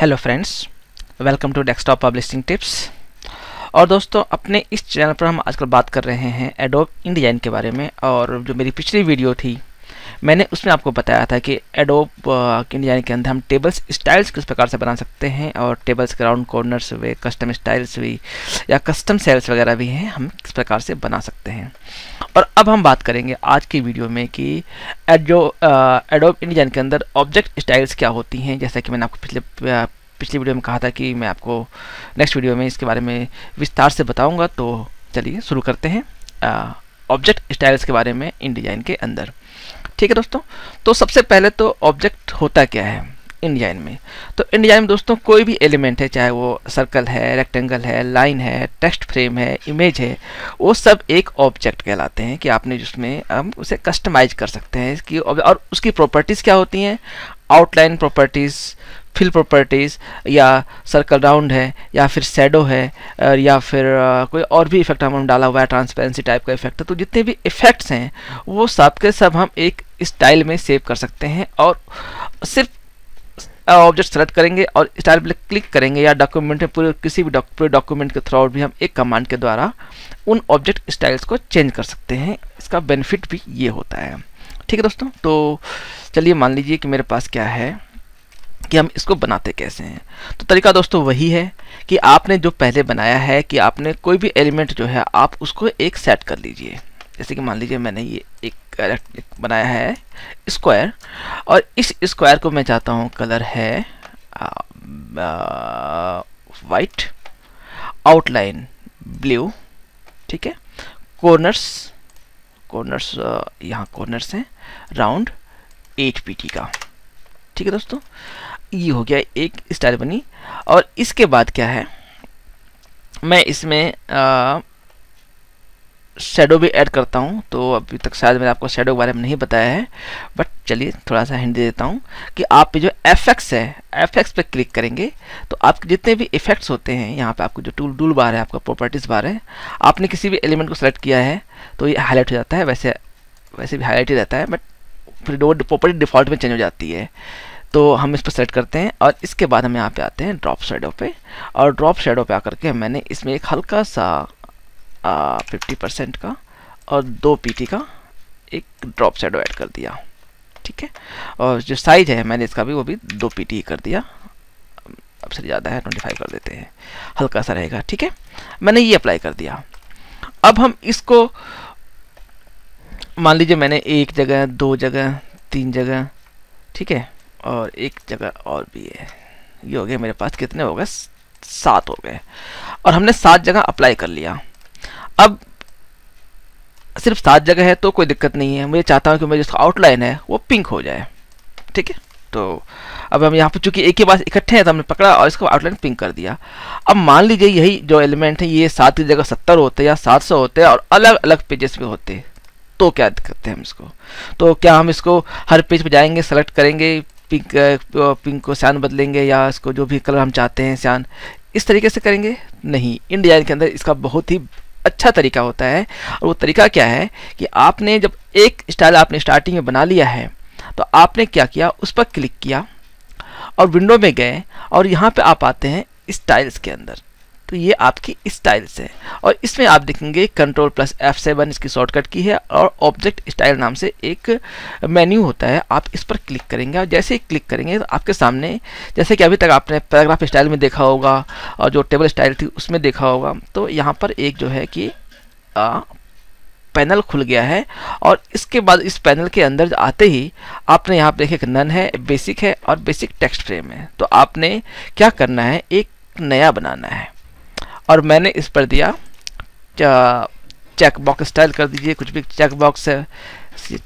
hello friends welcome to desktop publishing tips और दोस्तों अपने इस चैनल पर हम आजकल बात कर रहे हैं एडोब डिजाइन के बारे में और जो मेरी पिछली वीडियो थी मैंने उसमें आपको बताया था कि एडोप डिजाइन uh, के अंदर हम टेबल्स स्टाइल्स किस प्रकार से बना सकते हैं और टेबल्स के राउंड कॉर्नर्स हुए कस्टम स्टाइल्स हुई या कस्टम सेल्स वगैरह भी हैं हम किस प्रकार से बना सकते हैं और अब हम बात करेंगे आज की वीडियो में कि एडो एडोप इंडिजाइन के अंदर ऑब्जेक्ट स्टाइल्स क्या होती हैं जैसा कि मैंने आपको पिछले uh, पिछली वीडियो में कहा था कि मैं आपको नेक्स्ट वीडियो में इसके बारे में विस्तार से बताऊंगा तो चलिए शुरू करते हैं ऑब्जेक्ट uh, स्टाइल्स के बारे में इन डिज़ाइन के अंदर ठीक है दोस्तों तो सबसे पहले तो ऑब्जेक्ट होता क्या है इंडियाइन में तो इंडियाइन में दोस्तों कोई भी एलिमेंट है चाहे वो सर्कल है रेक्टेंगल है लाइन है टेक्स्ट फ्रेम है इमेज है वो सब एक ऑब्जेक्ट कहलाते हैं कि आपने जिसमें हम उसे कस्टमाइज कर सकते हैं इसकी और उसकी प्रॉपर्टीज़ क्या होती हैं आउटलाइन प्रॉपर्टीज़ फिल प्रॉपर्टीज़ या सर्कल राउंड है या फिर सेडो है या फिर कोई और भी इफेक्ट हम डाला हुआ है ट्रांसपेरेंसी टाइप का इफेक्ट तो जितने भी इफेक्ट्स हैं वो सब के सब हम एक स्टाइल में सेव कर सकते हैं और सिर्फ ऑब्जेक्ट सेलेक्ट करेंगे और स्टाइल पर क्लिक करेंगे या डॉक्यूमेंट में पूरे किसी भी पूरे डॉक्यूमेंट के थ्रू भी हम एक कमांड के द्वारा उन ऑब्जेक्ट स्टाइल्स को चेंज कर सकते हैं इसका बेनिफिट भी ये होता है ठीक है दोस्तों तो चलिए मान लीजिए कि मेरे पास क्या है कि हम इसको बनाते कैसे हैं तो तरीका दोस्तों वही है कि आपने जो पहले बनाया है कि आपने कोई भी एलिमेंट जो है आप उसको एक सेट कर लीजिए जैसे कि मान लीजिए मैंने ये एक बनाया है स्क्वायर और इस स्क्वायर को मैं चाहता हूँ कलर है वाइट आउटलाइन ब्लू ठीक है कॉर्नर्स कॉर्नर्स यहाँ कॉर्नर्स हैं राउंड एट पी का ठीक है दोस्तों ये हो गया एक स्टार बनी और इसके बाद क्या है मैं इसमें शेडो भी ऐड करता हूँ तो अभी तक शायद मैंने आपको शेडो के बारे में नहीं बताया है बट चलिए थोड़ा सा हिंदी देता हूँ कि आप पे जो एफेक्ट्स है एफेक्ट्स पे क्लिक करेंगे तो आपके जितने भी इफेक्ट्स होते हैं यहाँ पे आपको जो टूल टूल बार है आपका प्रॉपर्टीज़ बार है आपने किसी भी एलिमेंट को सेलेक्ट किया है तो ये हाईलाइट हो जाता है वैसे वैसे भी हाईलाइट ही रहता है बट फिर प्रॉपर्टी डिफ़ॉल्ट में चेंज हो जाती है तो हम इस पर सेट करते हैं और इसके बाद हम यहाँ पे आते हैं ड्रॉप शेडो पे और ड्रॉप शेडो पे आकर के मैंने इसमें एक हल्का सा फिफ्टी परसेंट का और दो पीटी का एक ड्रॉप शेडो ऐड कर दिया ठीक है और जो साइज है मैंने इसका भी वो भी दो पीटी कर दिया अब से ज़्यादा है ट्वेंटी फाइव कर देते हैं हल्का सा रहेगा ठीक है मैंने ये अप्लाई कर दिया अब हम इसको मान लीजिए मैंने एक जगह दो जगह तीन जगह ठीक है और एक जगह और भी है ये हो गया मेरे पास कितने हो गए सात हो गए और हमने सात जगह अप्लाई कर लिया अब सिर्फ सात जगह है तो कोई दिक्कत नहीं है मुझे चाहता हूँ कि मेरी जिसका आउटलाइन है वो पिंक हो जाए ठीक है तो अब हम यहाँ पर चूँकि एक ही पास इकट्ठे हैं तो हमने पकड़ा और इसको आउटलाइन पिंक कर दिया अब मान लीजिए यही जो एलिमेंट है ये सात की जगह सत्तर होते या सात सौ होते और अलग अलग पेजेस पे होते तो क्या दिक्कत है हम इसको तो क्या हम इसको हर पेज पर जाएंगे सेलेक्ट करेंगे पिंक तो पिंक को सान बदलेंगे या इसको जो भी कलर हम चाहते हैं सान इस तरीके से करेंगे नहीं इन डिज़ाइन के अंदर इसका बहुत ही अच्छा तरीका होता है और वो तरीका क्या है कि आपने जब एक स्टाइल आपने स्टार्टिंग में बना लिया है तो आपने क्या किया उस पर क्लिक किया और विंडो में गए और यहाँ पर आप आते हैं स्टाइल्स के अंदर तो ये आपकी स्टाइल्स है और इसमें आप देखेंगे कंट्रोल प्लस एफ सेवन इसकी शॉर्टकट की है और ऑब्जेक्ट स्टाइल नाम से एक मेन्यू होता है आप इस पर क्लिक करेंगे और जैसे ही क्लिक करेंगे तो आपके सामने जैसे कि अभी तक आपने पैराग्राफ स्टाइल में देखा होगा और जो टेबल स्टाइल थी उसमें देखा होगा तो यहाँ पर एक जो है कि आ, पैनल खुल गया है और इसके बाद इस पैनल के अंदर आते ही आपने यहाँ पर देखे एक नन है बेसिक है और बेसिक टेक्स्ट फ्रेम है तो आपने क्या करना है एक नया बनाना है और मैंने इस पर दिया चेक बॉक्स स्टाइल कर दीजिए कुछ भी चेक बॉक्स है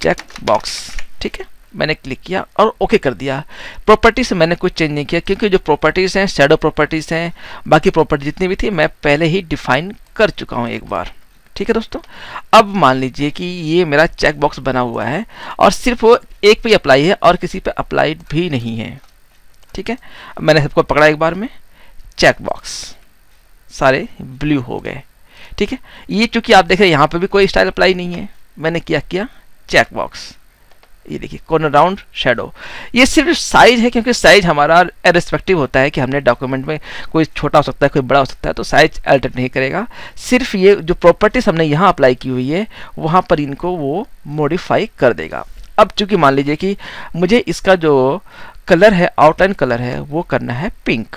चेक बॉक्स ठीक है मैंने क्लिक किया और ओके कर दिया प्रॉपर्टी से मैंने कुछ चेंज नहीं किया क्योंकि जो प्रॉपर्टीज़ हैं शेडो प्रॉपर्टीज़ हैं बाकी प्रॉपर्टी जितनी भी थी मैं पहले ही डिफाइन कर चुका हूँ एक बार ठीक है दोस्तों अब मान लीजिए कि ये मेरा चेक बॉक्स बना हुआ है और सिर्फ वो एक पे अप्लाई है और किसी पर अप्लाइड भी नहीं है ठीक है मैंने सबको पकड़ा एक बार में चेक बॉक्स सारे ब्लू हो गए ठीक है ये चूंकि आप देख रहे हैं यहाँ पे भी कोई स्टाइल अप्लाई नहीं है मैंने क्या किया चेक बॉक्स ये देखिए कॉर्नर राउंड शेडो ये सिर्फ साइज है क्योंकि साइज हमारा एरेस्पेक्टिव होता है कि हमने डॉक्यूमेंट में कोई छोटा हो सकता है कोई बड़ा हो सकता है तो साइज अल्टर नहीं करेगा सिर्फ ये जो प्रॉपर्टीज हमने यहाँ अप्लाई की हुई है वहाँ पर इनको वो मॉडिफाई कर देगा अब चूंकि मान लीजिए कि मुझे इसका जो कलर है आउटलाइन कलर है वो करना है पिंक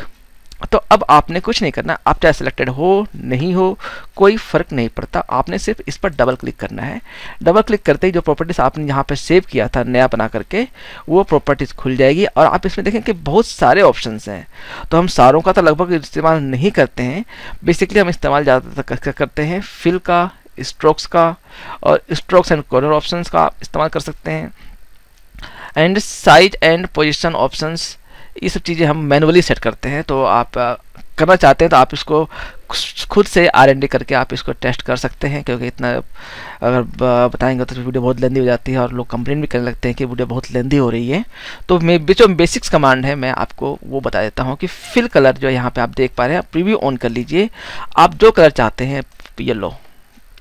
तो अब आपने कुछ नहीं करना आप चाहे सिलेक्टेड हो नहीं हो कोई फ़र्क नहीं पड़ता आपने सिर्फ इस पर डबल क्लिक करना है डबल क्लिक करते ही जो प्रॉपर्टीज़ आपने यहाँ पर सेव किया था नया बना करके वो प्रॉपर्टीज़ खुल जाएगी और आप इसमें देखें कि बहुत सारे ऑप्शन हैं तो हम सारों का तो लगभग इस्तेमाल नहीं करते हैं बेसिकली हम इस्तेमाल ज़्यादातर करते हैं फिल का स्ट्रोक्स का और स्ट्रोक्स एंड कॉर्नर ऑप्शंस का इस्तेमाल कर सकते हैं and size and position options ये सब चीज़ें हम मैनुअली सेट करते हैं तो आप करना चाहते हैं तो आप इसको खुद से आर करके आप इसको टेस्ट कर सकते हैं क्योंकि इतना अगर बताएंगे तो वीडियो बहुत लेंदी हो जाती है और लोग कंप्लेन भी करने लगते हैं कि वीडियो बहुत लेंदी हो रही है तो मे जो बेसिक्स कमांड है मैं आपको वो बता देता हूँ कि फिल कलर जो यहाँ पर आप देख पा रहे हैं प्रीव्यू ऑन कर लीजिए आप जो कलर चाहते हैं येलो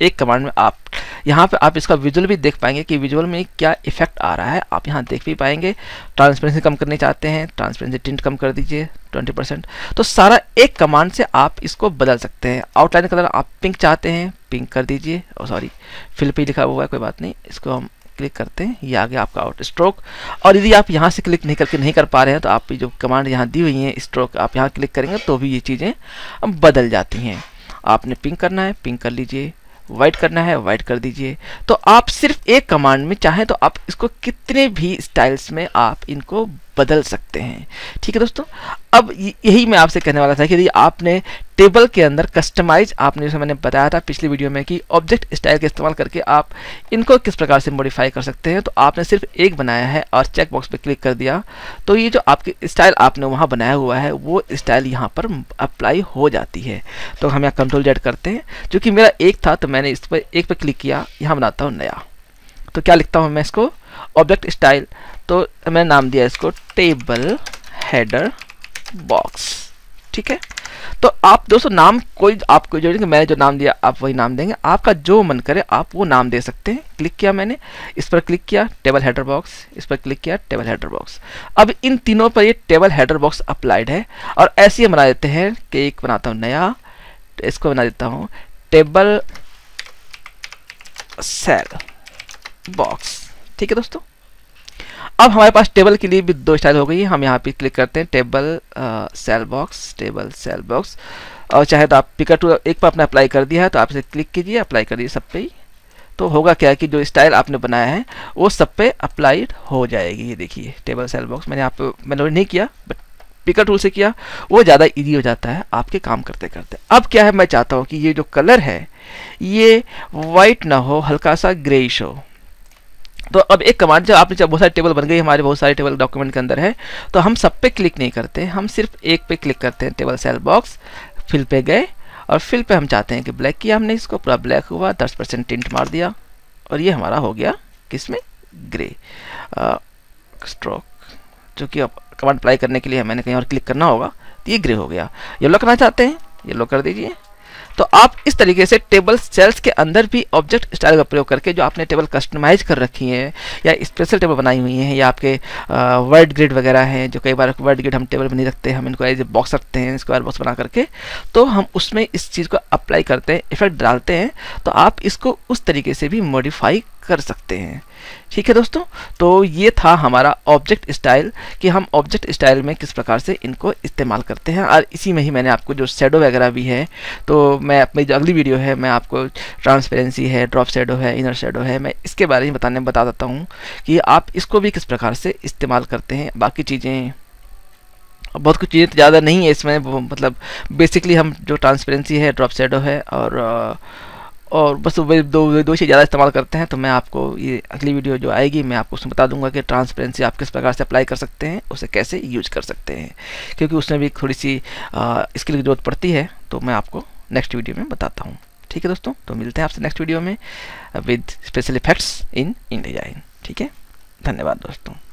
एक कमांड में आप यहाँ पे आप इसका विजुअल भी देख पाएंगे कि विजुअल में क्या इफेक्ट आ रहा है आप यहाँ देख भी पाएंगे ट्रांसपेरेंसी कम करनी चाहते हैं ट्रांसपेरेंसी टिंट कम कर दीजिए 20 परसेंट तो सारा एक कमांड से आप इसको बदल सकते हैं आउटलाइन कलर आप पिंक चाहते हैं पिंक कर दीजिए और सॉरी फिल पे लिखा हुआ है कोई बात नहीं इसको हम क्लिक करते हैं ये आ गया आपका आउट स्ट्रोक और यदि आप यहाँ से क्लिक नहीं करके नहीं कर पा रहे हैं तो आप जो कमांड यहाँ दी हुई है स्ट्रोक आप यहाँ क्लिक करेंगे तो भी ये चीज़ें बदल जाती हैं आपने पिंक करना है पिंक कर लीजिए वाइट करना है वाइट कर दीजिए तो आप सिर्फ एक कमांड में चाहें तो आप इसको कितने भी स्टाइल्स में आप इनको बदल सकते हैं ठीक है दोस्तों अब यही मैं आपसे कहने वाला था कि यदि आपने टेबल के अंदर कस्टमाइज आपने जैसे मैंने बताया था पिछली वीडियो में कि ऑब्जेक्ट स्टाइल का इस्तेमाल करके आप इनको किस प्रकार से मॉडिफाई कर सकते हैं तो आपने सिर्फ एक बनाया है और चेक बॉक्स पर क्लिक कर दिया तो ये जो आपके स्टाइल आपने वहाँ बनाया हुआ है वो स्टाइल यहाँ पर अप्लाई हो जाती है तो हम यहाँ कंट्रोल जेड करते हैं चूँकि मेरा एक था तो मैंने इस पर एक पर क्लिक किया यहाँ बनाता हूँ नया तो क्या लिखता हूँ मैं इसको ऑब्जेक्ट स्टाइल तो मैंने नाम दिया इसको टेबल हेडर बॉक्स ठीक है तो आप दोस्तों नाम कोई आपको जो मैंने जो नाम दिया आप वही नाम देंगे आपका जो मन करे आप वो नाम दे सकते हैं क्लिक किया मैंने इस पर क्लिक किया टेबल हेडर बॉक्स इस पर क्लिक किया टेबल हेडर बॉक्स अब इन तीनों पर ये टेबल हेडर बॉक्स अप्लाइड है और ऐसे ही बना देते हैं कि एक बनाता हूँ नया इसको बना देता हूँ टेबल सेल बॉक्स ठीक है दोस्तों अब हमारे पास टेबल के लिए भी दो स्टाइल हो गई है हम यहाँ पे क्लिक करते हैं table cell box table cell box और चाहे तो आप पिकर टू एक पर आपने अप्लाई कर दिया है तो आप इसे क्लिक कीजिए अप्लाई करिए सब पे ही तो होगा क्या कि जो स्टाइल आपने बनाया है वो सब पे अप्लाइड हो जाएगी ये देखिए टेबल सेल बॉक्स मैंने आप मैंने नहीं किया बट पिकर टूल से किया वो ज़्यादा ईजी हो जाता है आपके काम करते करते अब क्या है मैं चाहता हूँ कि ये जो कलर है ये वाइट ना हो हल्का सा ग्रेइश हो तो अब एक कमांड जब आपने बहुत सारे टेबल बन गई हमारे बहुत सारे टेबल डॉक्यूमेंट के अंदर है तो हम सब पे क्लिक नहीं करते हम सिर्फ एक पे क्लिक करते हैं टेबल सेल बॉक्स फिल पे गए और फिल पे हम चाहते हैं कि ब्लैक किया हमने इसको पूरा ब्लैक हुआ दस परसेंट टिंट मार दिया और ये हमारा हो गया किस में ग्रे स्ट्रोक जो कि अब कमांड अप्लाई करने के लिए मैंने कहीं और क्लिक करना होगा तो ये ग्रे हो गया येलो करना चाहते हैं येलो कर दीजिए तो आप इस तरीके से टेबल सेल्स के अंदर भी ऑब्जेक्ट स्टाइल का प्रयोग करके जो आपने टेबल कस्टमाइज कर रखी है या स्पेशल टेबल बनाई हुई हैं या आपके वर्ड ग्रिड वगैरह हैं जो कई बार वर्ड ग्रिड हम टेबल में नहीं रखते हम इनको एज ए बॉक्स रखते हैं स्क्वायर बॉक्स बना करके तो हम उसमें इस चीज़ को अप्लाई करते हैं इफेक्ट डालते हैं तो आप इसको उस तरीके से भी मॉडिफाई कर सकते हैं ठीक है दोस्तों तो ये था हमारा ऑब्जेक्ट स्टाइल कि हम ऑब्जेक्ट स्टाइल में किस प्रकार से इनको इस्तेमाल करते हैं और इसी में ही मैंने आपको जो शेडो वगैरह भी है तो मैं अपनी जो अगली वीडियो है मैं आपको ट्रांसपेरेंसी है ड्रॉप शेडो है इनर शेडो है मैं इसके बारे में बताने बता देता हूँ कि आप इसको भी किस प्रकार से इस्तेमाल करते हैं बाकी चीज़ें बहुत कुछ चीज़ें तो ज़्यादा नहीं है इसमें मतलब बेसिकली हम जो ट्रांसपेरेंसी है ड्रॉप शेडो है और आ, और बस वही दो दो से ज़्यादा इस्तेमाल करते हैं तो मैं आपको ये अगली वीडियो जो आएगी मैं आपको उसमें बता दूंगा कि ट्रांसपेरेंसी आप किस प्रकार से अप्लाई कर सकते हैं उसे कैसे यूज कर सकते हैं क्योंकि उसमें भी थोड़ी सी स्किल की ज़रूरत पड़ती है तो मैं आपको नेक्स्ट वीडियो में बताता हूँ ठीक है दोस्तों तो मिलते हैं आपसे नेक्स्ट वीडियो में with special effects in in ठीक है धन्यवाद दोस्तों